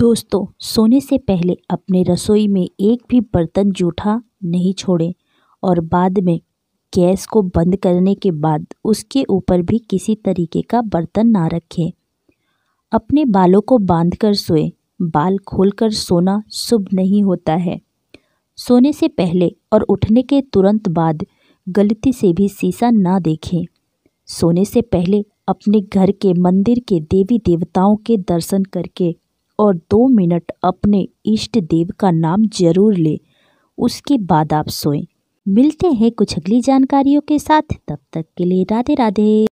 दोस्तों सोने से पहले अपने रसोई में एक भी बर्तन जूठा नहीं छोड़ें और बाद में गैस को बंद करने के बाद उसके ऊपर भी किसी तरीके का बर्तन ना रखें अपने बालों को बांध कर सोएं बाल खोलकर सोना शुभ नहीं होता है सोने से पहले और उठने के तुरंत बाद गलती से भी शीशा ना देखें सोने से पहले अपने घर के मंदिर के देवी देवताओं के दर्शन करके और दो मिनट अपने इष्ट देव का नाम जरूर ले उसके बाद आप सोएं मिलते हैं कुछ अगली जानकारियों के साथ तब तक के लिए राधे राधे